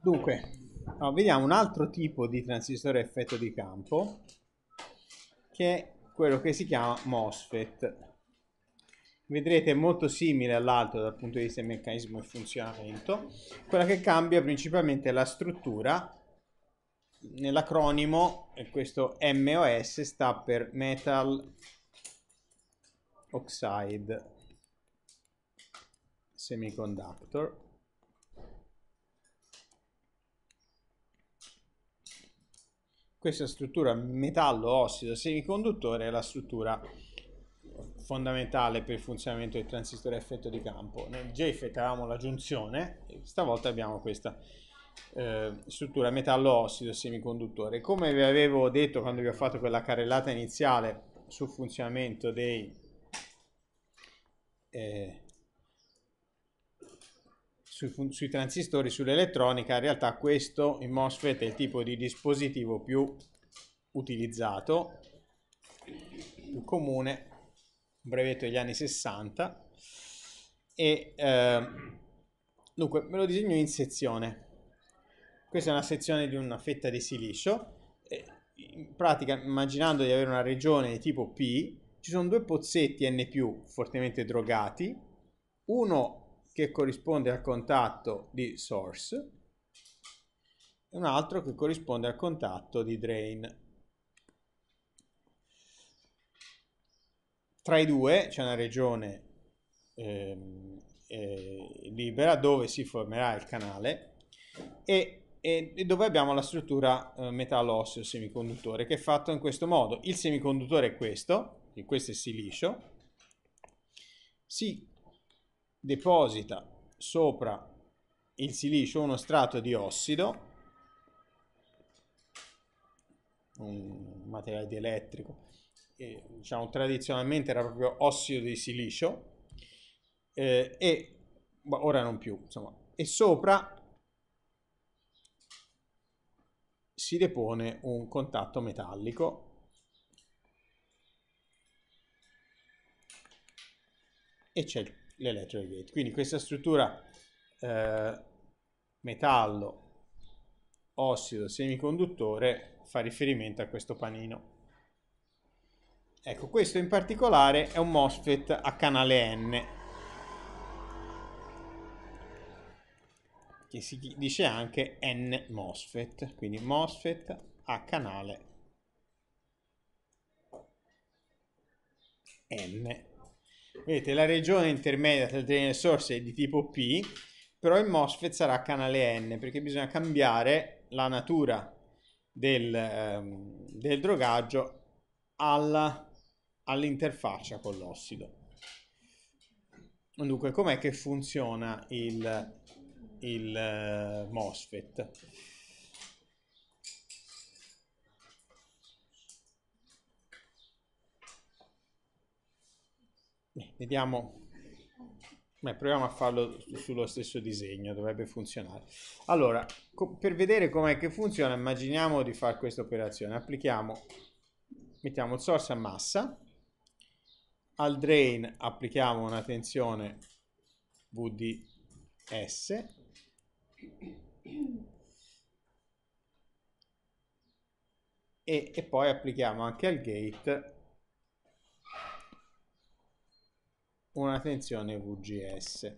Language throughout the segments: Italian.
Dunque, no, vediamo un altro tipo di transistore a effetto di campo, che è quello che si chiama MOSFET. Vedrete è molto simile all'altro dal punto di vista del meccanismo e funzionamento. Quella che cambia principalmente è la struttura. Nell'acronimo, questo MOS sta per Metal Oxide Semiconductor Questa struttura metallo-ossido semiconduttore è la struttura fondamentale per il funzionamento del transistor a effetto di campo. Nel JFET avevamo la giunzione, stavolta abbiamo questa eh, struttura metallo-ossido semiconduttore. Come vi avevo detto quando vi ho fatto quella carrellata iniziale sul funzionamento dei eh, su, sui transistori, sull'elettronica, in realtà questo in MOSFET è il tipo di dispositivo più utilizzato, più comune, un brevetto degli anni 60, e eh, dunque me lo disegno in sezione. Questa è una sezione di una fetta di silicio, in pratica immaginando di avere una regione di tipo P, ci sono due pozzetti N+, fortemente drogati, uno che corrisponde al contatto di source e un altro che corrisponde al contatto di drain. Tra i due c'è una regione eh, eh, libera dove si formerà il canale e, e, e dove abbiamo la struttura eh, metallo osseo semiconduttore che è fatto in questo modo. Il semiconduttore è questo, e questo è silicio, si deposita sopra il silicio uno strato di ossido, un materiale dielettrico, e, diciamo tradizionalmente era proprio ossido di silicio, eh, e ora non più, insomma, e sopra si depone un contatto metallico e c'è il l'electrode gate. Quindi questa struttura eh, metallo ossido semiconduttore fa riferimento a questo panino. Ecco, questo in particolare è un MOSFET a canale N, che si dice anche N MOSFET, quindi MOSFET a canale N. Vedete, la regione intermedia tra drain le tre sorse è di tipo P, però il MOSFET sarà canale N, perché bisogna cambiare la natura del, ehm, del drogaggio all'interfaccia con l'ossido. Dunque, com'è che funziona il, il eh, MOSFET? vediamo. Beh, proviamo a farlo sullo stesso disegno, dovrebbe funzionare. Allora, per vedere com'è che funziona, immaginiamo di fare questa operazione. Applichiamo, mettiamo il source a massa, al drain applichiamo una tensione VDS, e, e poi applichiamo anche al gate una tensione VGS.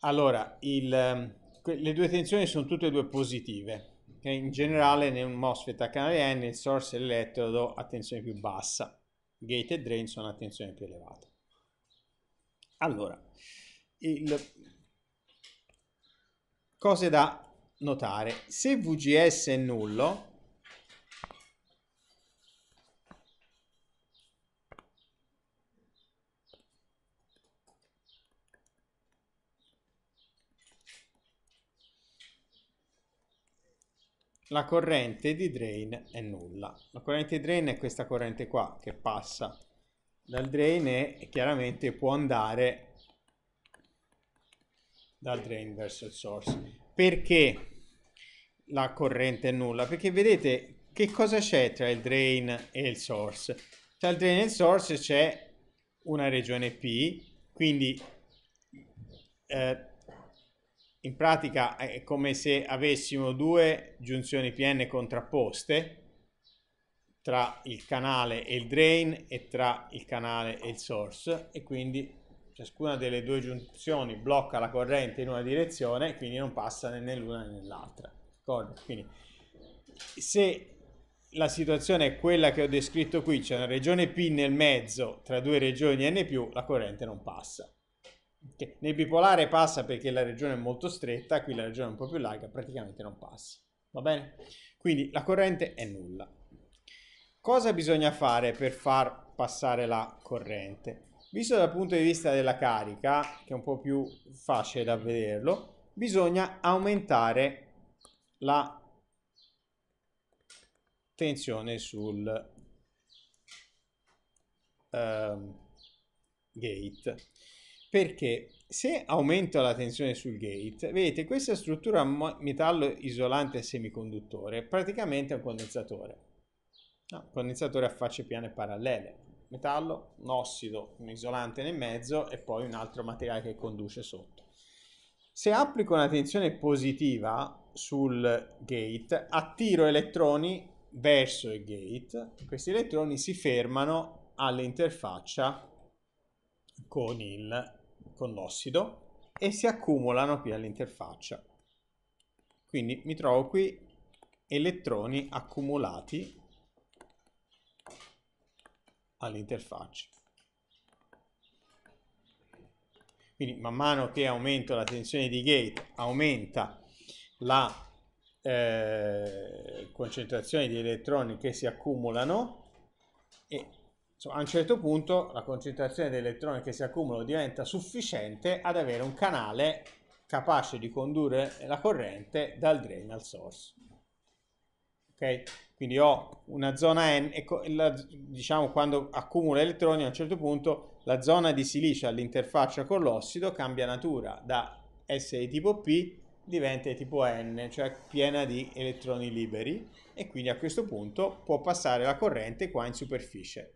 Allora, il, ehm, le due tensioni sono tutte e due positive. In generale nel MOSFET a canale N il source e l'elettrodo a tensione più bassa, gate e drain sono a tensione più elevata. Allora, il, cose da notare. Se VGS è nullo, la corrente di drain è nulla. La corrente di drain è questa corrente qua che passa dal drain e chiaramente può andare dal drain verso il source. Perché la corrente è nulla? Perché vedete che cosa c'è tra il drain e il source? Tra il drain e il source c'è una regione P, quindi eh, in pratica è come se avessimo due giunzioni PN contrapposte tra il canale e il drain e tra il canale e il source e quindi ciascuna delle due giunzioni blocca la corrente in una direzione e quindi non passa né nell'una né nell'altra. Quindi se la situazione è quella che ho descritto qui, c'è cioè una regione P nel mezzo tra due regioni N+, la corrente non passa. Che nel bipolare passa perché la regione è molto stretta, qui la regione è un po' più larga, praticamente non passa. Va bene? Quindi la corrente è nulla. Cosa bisogna fare per far passare la corrente? Visto dal punto di vista della carica, che è un po' più facile da vederlo, bisogna aumentare la tensione sul eh, gate. Perché se aumento la tensione sul gate, vedete questa struttura metallo isolante semiconduttore praticamente è un condensatore. No, condensatore a facce piane parallele. Metallo, un ossido, un isolante nel mezzo e poi un altro materiale che conduce sotto. Se applico una tensione positiva sul gate, attiro elettroni verso il gate, questi elettroni si fermano all'interfaccia con il con l'ossido e si accumulano qui all'interfaccia. Quindi mi trovo qui elettroni accumulati all'interfaccia. Quindi man mano che aumento la tensione di gate, aumenta la eh, concentrazione di elettroni che si accumulano e Insomma, a un certo punto la concentrazione di elettroni che si accumulano diventa sufficiente ad avere un canale capace di condurre la corrente dal drain al source. Okay? Quindi ho una zona N, e la, diciamo quando accumulo elettroni a un certo punto la zona di silicio all'interfaccia con l'ossido cambia natura da essere di tipo P diventa di tipo N, cioè piena di elettroni liberi e quindi a questo punto può passare la corrente qua in superficie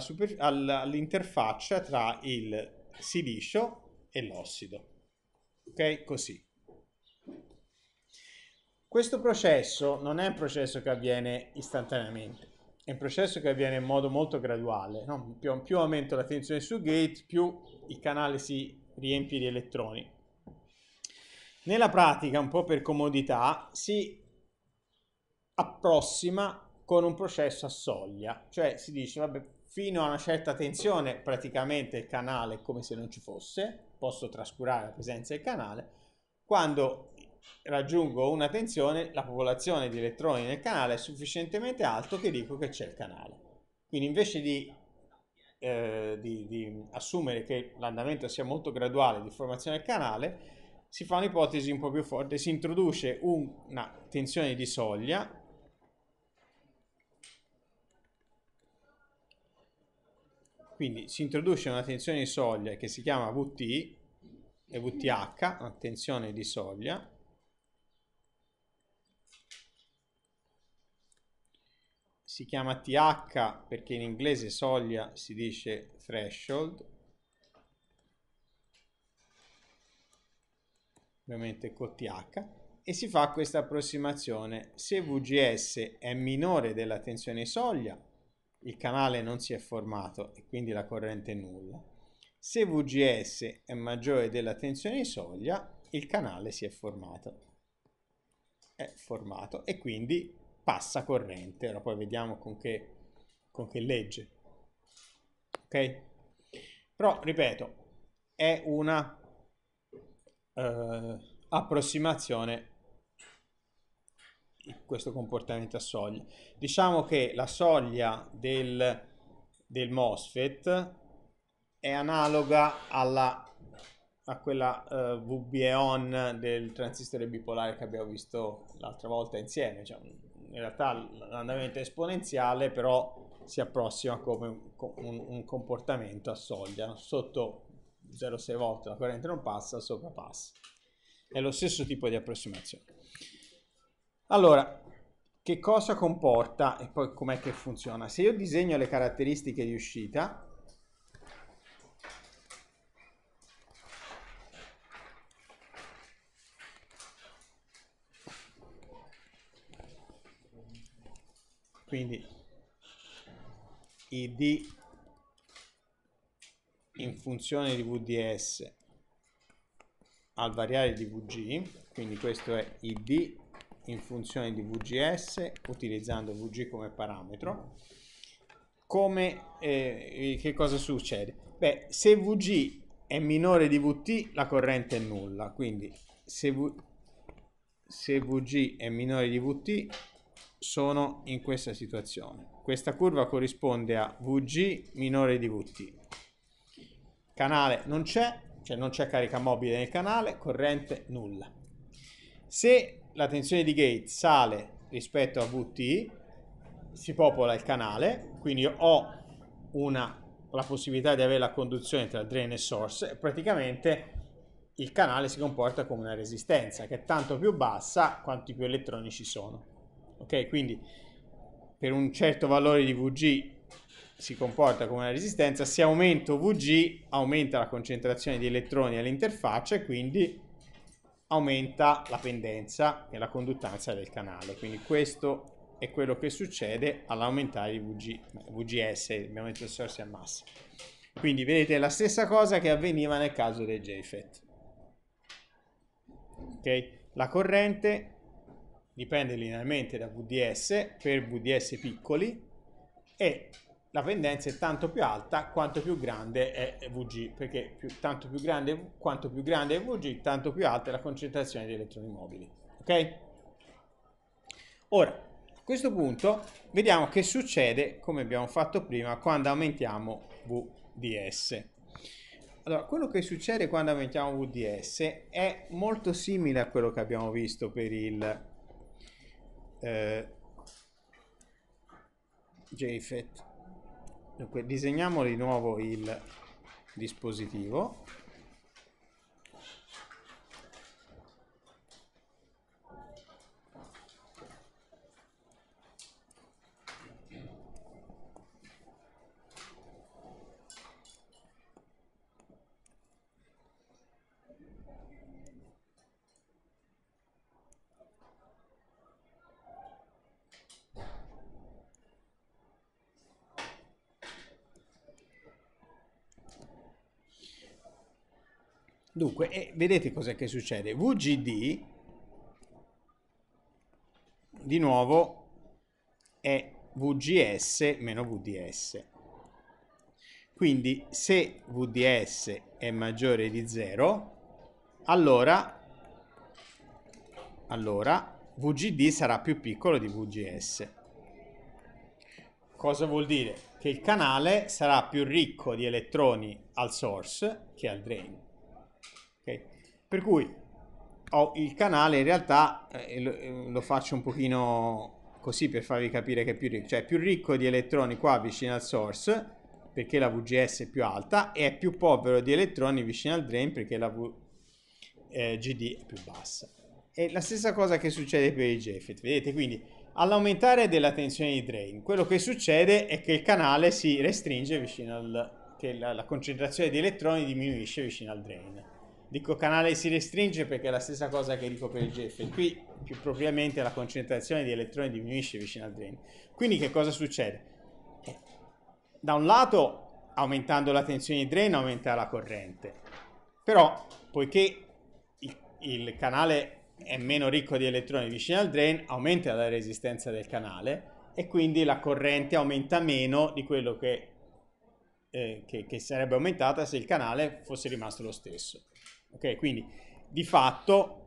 super, all'interfaccia tra il silicio e l'ossido. Ok? Così. Questo processo non è un processo che avviene istantaneamente, è un processo che avviene in modo molto graduale. No? Più, più, aumento la tensione su gate, più il canale si riempie di elettroni. Nella pratica, un po' per comodità, si approssima con un processo a soglia, cioè si dice, vabbè, fino a una certa tensione praticamente il canale è come se non ci fosse, posso trascurare la presenza del canale, quando raggiungo una tensione la popolazione di elettroni nel canale è sufficientemente alto che dico che c'è il canale. Quindi invece di, eh, di, di assumere che l'andamento sia molto graduale di formazione del canale, si fa un'ipotesi un po' più forte, si introduce una tensione di soglia Quindi si introduce una tensione di soglia che si chiama VT e VTH, una tensione di soglia, si chiama TH perché in inglese soglia si dice threshold. Ovviamente con TH. E si fa questa approssimazione. Se VGS è minore della tensione soglia, il canale non si è formato e quindi la corrente è nulla. Se VGS è maggiore della tensione di soglia, il canale si è formato. È formato e quindi passa corrente. Ora poi vediamo con che, con che legge. Ok? Però, ripeto, è una eh, approssimazione questo comportamento a soglia. Diciamo che la soglia del, del MOSFET è analoga alla, a quella uh, eh, VBE del transistore bipolare che abbiamo visto l'altra volta insieme. Cioè, in realtà l'andamento è esponenziale, però si approssima come un, un comportamento a soglia. Sotto 0,6 volte la corrente non passa, sopra passa. È lo stesso tipo di approssimazione. Allora, che cosa comporta e poi com'è che funziona? Se io disegno le caratteristiche di uscita, quindi id in funzione di vds al variare di vg, quindi questo è id in funzione di VGS utilizzando VG come parametro, come, eh, che cosa succede? Beh, se VG è minore di VT la corrente è nulla, quindi se, v, se VG è minore di VT sono in questa situazione. Questa curva corrisponde a VG minore di VT. Canale non c'è, cioè non c'è carica mobile nel canale, corrente nulla. Se la tensione di gate sale rispetto a VT, si popola il canale, quindi ho una, la possibilità di avere la conduzione tra drain e source, praticamente il canale si comporta come una resistenza, che è tanto più bassa quanto più elettroni ci sono. Ok, quindi per un certo valore di VG si comporta come una resistenza, se aumento VG aumenta la concentrazione di elettroni all'interfaccia e quindi aumenta la pendenza e la conduttanza del canale. Quindi questo è quello che succede all'aumentare il VG, VGS, il momento di sorsi a massa. Quindi vedete la stessa cosa che avveniva nel caso del JFET. Okay? La corrente dipende linearmente da VDS per VDS piccoli e la pendenza è tanto più alta quanto più grande è Vg, perché più, tanto più grande, quanto più grande è Vg, tanto più alta è la concentrazione di elettroni mobili. Ok? Ora, a questo punto vediamo che succede, come abbiamo fatto prima, quando aumentiamo Vds. Allora, quello che succede quando aumentiamo Vds è molto simile a quello che abbiamo visto per il eh, JFET Dunque, disegniamo di nuovo il dispositivo Dunque, eh, vedete cos'è che succede. VGD, di nuovo, è VGS meno VDS. Quindi se VDS è maggiore di 0, allora, allora VGD sarà più piccolo di VGS. Cosa vuol dire? Che il canale sarà più ricco di elettroni al source che al drain. Okay. Per cui ho il canale in realtà, eh, lo, eh, lo, faccio un pochino così per farvi capire che è più ricco, cioè è più ricco di elettroni qua vicino al source perché la VGS è più alta e è più povero di elettroni vicino al drain perché la VGD eh, è più bassa. È la stessa cosa che succede per i Jeffet, vedete? Quindi all'aumentare della tensione di drain, quello che succede è che il canale si restringe vicino al... che la, la concentrazione di elettroni diminuisce vicino al drain dico canale si restringe perché è la stessa cosa che dico per il GF. Qui più propriamente la concentrazione di elettroni diminuisce vicino al drain. Quindi che cosa succede? Eh, da un lato aumentando la tensione di drain aumenta la corrente, però poiché il, il canale è meno ricco di elettroni vicino al drain aumenta la resistenza del canale e quindi la corrente aumenta meno di quello che, eh, che, che sarebbe aumentata se il canale fosse rimasto lo stesso. Ok, quindi di fatto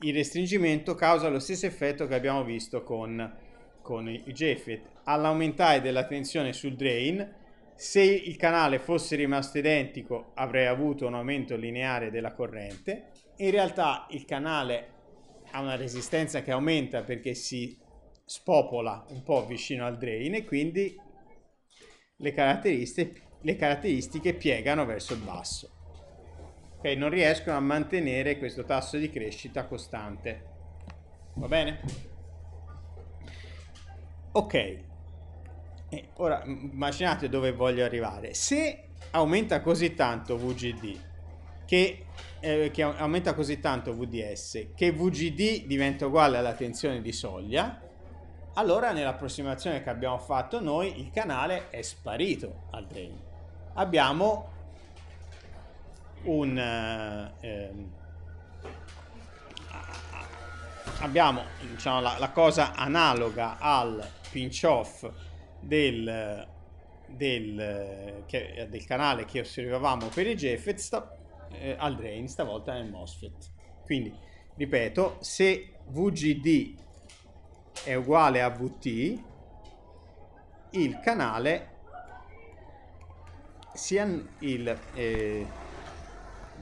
il restringimento causa lo stesso effetto che abbiamo visto con, con il Jaffet. All'aumentare della tensione sul drain, se il canale fosse rimasto identico avrei avuto un aumento lineare della corrente. In realtà il canale ha una resistenza che aumenta perché si spopola un po' vicino al drain e quindi le caratteristiche, le caratteristiche piegano verso il basso okay, non riescono a mantenere questo tasso di crescita costante. Va bene? Ok, e ora immaginate dove voglio arrivare. Se aumenta così tanto VGD, che, eh, che aumenta così tanto VDS, che VGD diventa uguale alla tensione di soglia, allora nell'approssimazione che abbiamo fatto noi il canale è sparito al drain. Abbiamo un... Eh, ehm, abbiamo diciamo, la, la, cosa analoga al pinch off del, del, che, del canale che osservavamo per i Jeffet sta, eh, al drain stavolta nel MOSFET quindi ripeto se VGD è uguale a VT il canale si, il, eh,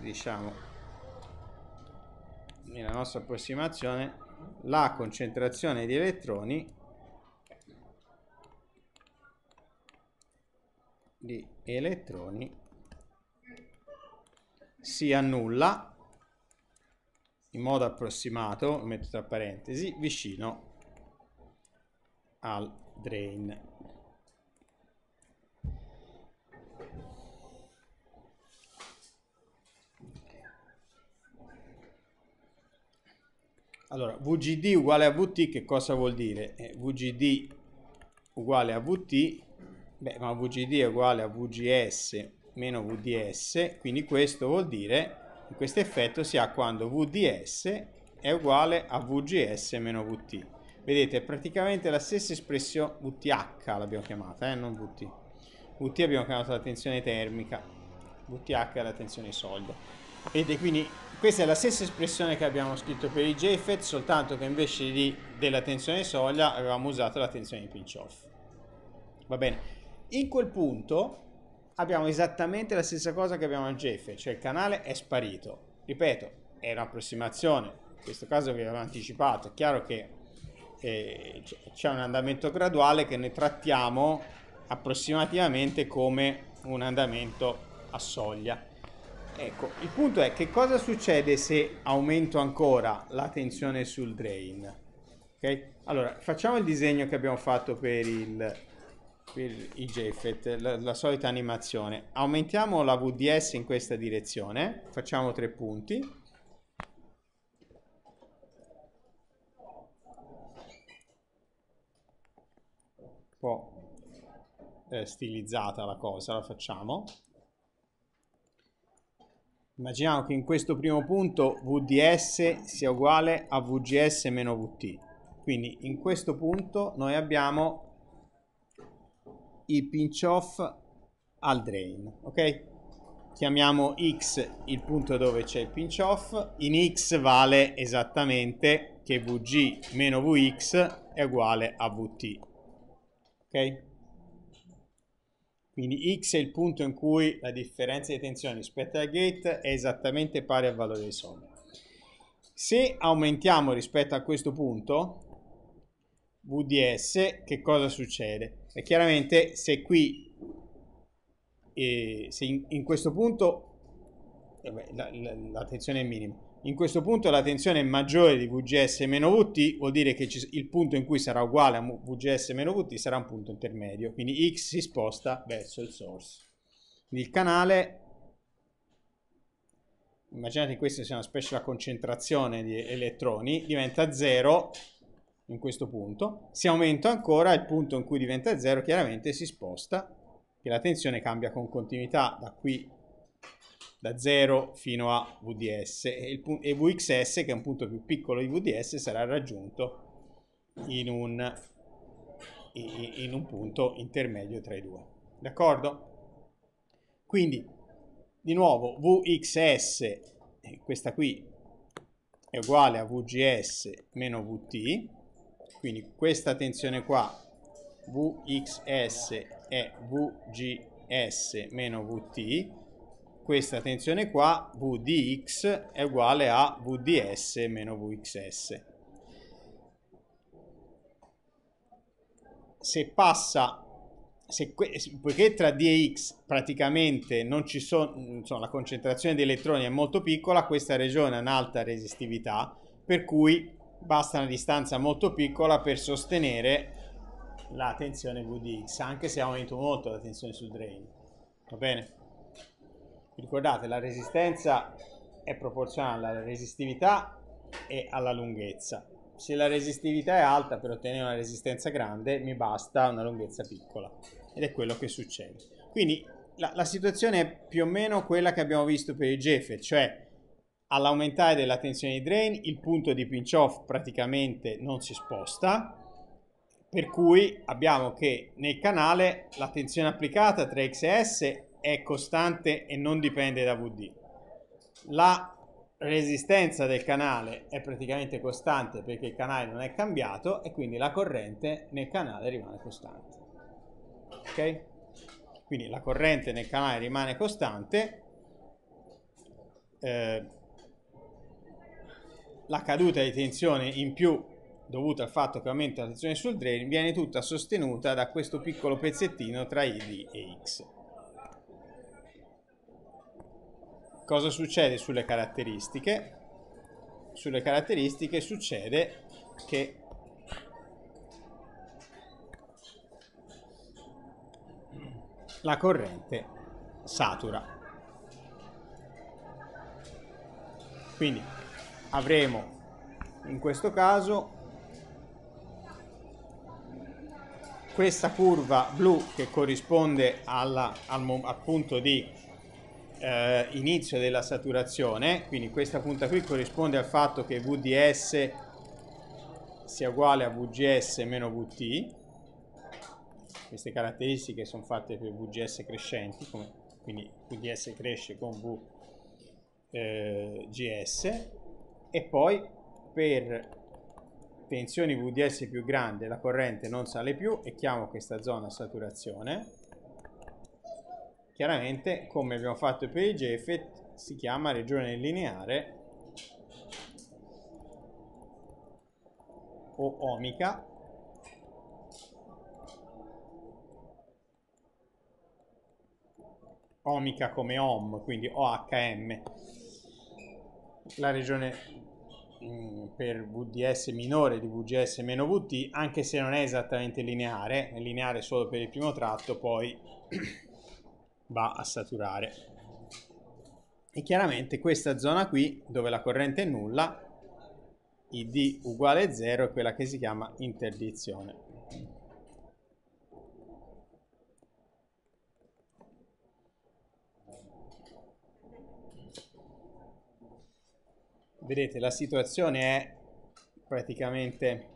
diciamo nella nostra approssimazione la concentrazione di elettroni di elettroni si annulla in modo approssimato metto tra parentesi vicino al drain Allora, VGD uguale a VT che cosa vuol dire? Eh, VGD uguale a VT, beh, ma VGD è uguale a VGS meno VDS, quindi questo vuol dire che questo effetto si ha quando VDS è uguale a VGS meno VT. Vedete, è praticamente la stessa espressione VTH l'abbiamo chiamata, eh, non VT. VT abbiamo chiamato la tensione termica, VTH è la tensione solida. Vedete, quindi questa è la stessa espressione che abbiamo scritto per i JFET, soltanto che invece di, della tensione soglia avevamo usato la tensione di Pinch-Off. Va bene. In quel punto abbiamo esattamente la stessa cosa che abbiamo al JFET, cioè il canale è sparito. Ripeto, è un'approssimazione, in questo caso vi avevo anticipato, è chiaro che eh, c'è un andamento graduale che noi trattiamo approssimativamente come un andamento a soglia. Ecco, il punto è che cosa succede se aumento ancora la tensione sul drain? Okay? Allora, facciamo il disegno che abbiamo fatto per il, per il JFET, la, la solita animazione. Aumentiamo la VDS in questa direzione, facciamo tre punti. Un po' eh, stilizzata la cosa, la facciamo. Immaginiamo che in questo primo punto VDS sia uguale a VGS meno VT. Quindi in questo punto noi abbiamo il pinch off al drain, ok? Chiamiamo x il punto dove c'è il pinch off, in x vale esattamente che vg meno vx è uguale a vt, ok? Quindi x è il punto in cui la differenza di tensione rispetto al gate è esattamente pari al valore di somma. Se aumentiamo rispetto a questo punto, VDS, che cosa succede? E chiaramente se qui, eh, se in, in, questo punto, eh beh, la, la, la tensione è minima, in questo punto la tensione è maggiore di VGS VT, vuol dire che ci, il punto in cui sarà uguale a VGS VT sarà un punto intermedio, quindi X si sposta verso il source. Quindi il canale, immaginate che questa sia una specie di concentrazione di elettroni, diventa 0 in questo punto, se aumenta ancora il punto in cui diventa 0 chiaramente si sposta, che la tensione cambia con continuità da qui da 0 fino a VDS e, il, e VXS che è un punto più piccolo di VDS sarà raggiunto in un, in, in un punto intermedio tra i due. D'accordo? Quindi, di nuovo, VXS, eh, questa qui è uguale a VGS meno VT, quindi questa tensione qua, VXS è VGS meno VT, questa tensione qua, V di X, è uguale a V di S meno Vxs. Se passa, se, poiché tra D e X praticamente non ci sono, insomma, la concentrazione di elettroni è molto piccola, questa regione ha un'alta resistività, per cui basta una distanza molto piccola per sostenere la tensione V di X, anche se ha aumentato molto la tensione sul drain. Va bene? Ricordate, la resistenza è proporzionale alla resistività e alla lunghezza. Se la resistività è alta per ottenere una resistenza grande mi basta una lunghezza piccola ed è quello che succede. Quindi la, la situazione è più o meno quella che abbiamo visto per il Jeffe, cioè all'aumentare della tensione di drain il punto di pinch-off praticamente non si sposta, per cui abbiamo che nel canale la tensione applicata tra XS è costante e non dipende da VD. La resistenza del canale è praticamente costante perché il canale non è cambiato e quindi la corrente nel canale rimane costante. Ok? Quindi la corrente nel canale rimane costante, eh, la caduta di tensione in più dovuta al fatto che aumenta la tensione sul drain viene tutta sostenuta da questo piccolo pezzettino tra ID e X. Cosa succede sulle caratteristiche? Sulle caratteristiche succede che la corrente satura. Quindi avremo in questo caso questa curva blu che corrisponde alla, al, punto di eh, inizio della saturazione, quindi questa punta qui corrisponde al fatto che VDS sia uguale a VGS meno VT, queste caratteristiche sono fatte per VGS crescenti, come, quindi VDS cresce con VGS, eh, e poi per tensioni VDS più grande la corrente non sale più e chiamo questa zona saturazione, chiaramente come abbiamo fatto per il JFET si chiama regione lineare o omica omica come om quindi OHM la regione mm, per VDS minore di VGS meno VT anche se non è esattamente lineare è lineare solo per il primo tratto poi va a saturare. E chiaramente questa zona qui, dove la corrente è nulla, id uguale 0 è quella che si chiama interdizione. Vedete, la situazione è praticamente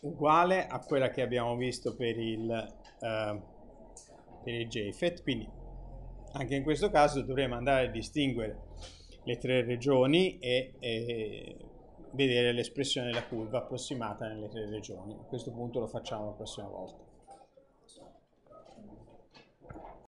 uguale a quella che abbiamo visto per il Ehm, per il JFET, quindi anche in questo caso dovremo andare a distinguere le tre regioni e, e vedere l'espressione della curva approssimata nelle tre regioni. A questo punto lo facciamo la prossima volta.